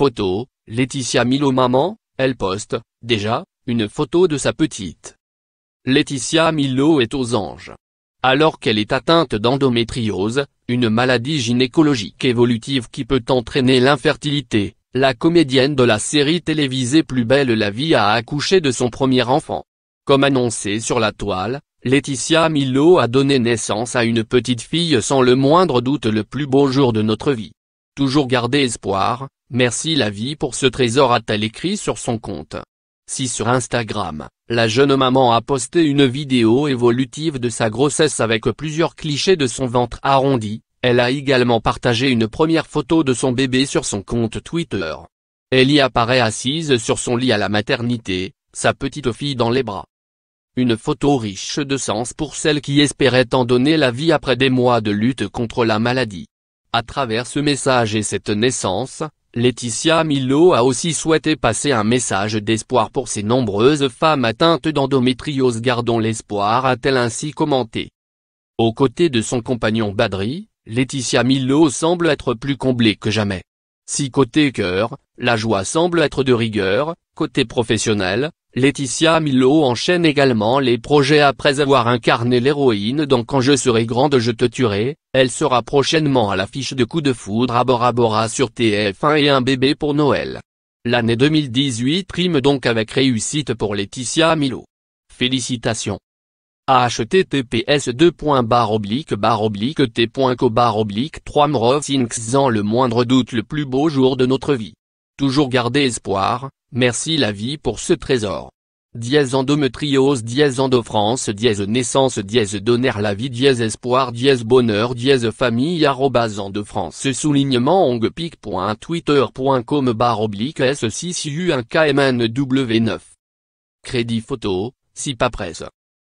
Photo, Laetitia Milo Maman, elle poste, déjà, une photo de sa petite. Laetitia Milo est aux anges. Alors qu'elle est atteinte d'endométriose, une maladie gynécologique évolutive qui peut entraîner l'infertilité, la comédienne de la série télévisée Plus belle la vie a accouché de son premier enfant. Comme annoncé sur la toile, Laetitia Milo a donné naissance à une petite fille sans le moindre doute le plus beau jour de notre vie toujours garder espoir, merci la vie pour ce trésor a-t-elle écrit sur son compte. Si sur Instagram, la jeune maman a posté une vidéo évolutive de sa grossesse avec plusieurs clichés de son ventre arrondi, elle a également partagé une première photo de son bébé sur son compte Twitter. Elle y apparaît assise sur son lit à la maternité, sa petite fille dans les bras. Une photo riche de sens pour celle qui espérait en donner la vie après des mois de lutte contre la maladie. À travers ce message et cette naissance, Laetitia Milo a aussi souhaité passer un message d'espoir pour ces nombreuses femmes atteintes d'endométriose Gardons l'espoir a-t-elle ainsi commenté. Aux côtés de son compagnon Badri, Laetitia Milo semble être plus comblée que jamais. Si côté cœur, la joie semble être de rigueur, Côté professionnel, Laetitia Milo enchaîne également les projets après avoir incarné l'héroïne dans Quand je serai grande je te tuerai, elle sera prochainement à l'affiche de Coup de foudre à Bora Bora sur TF1 et un bébé pour Noël. L'année 2018 prime donc avec réussite pour Laetitia Milo. Félicitations https 2. barre oblique barre oblique t.co barre oblique 3 mrosinx le moindre doute le plus beau jour de notre vie toujours garder espoir, merci la vie pour ce trésor. Dièse endométriose dièse endofrance dièse naissance dièse donner la vie dièse espoir dièse bonheur dièse famille arrobas endofrance soulignement ongpic.twitter.com barre oblique s 6 u 1 kmnw 9 Crédit photo, si pas presse.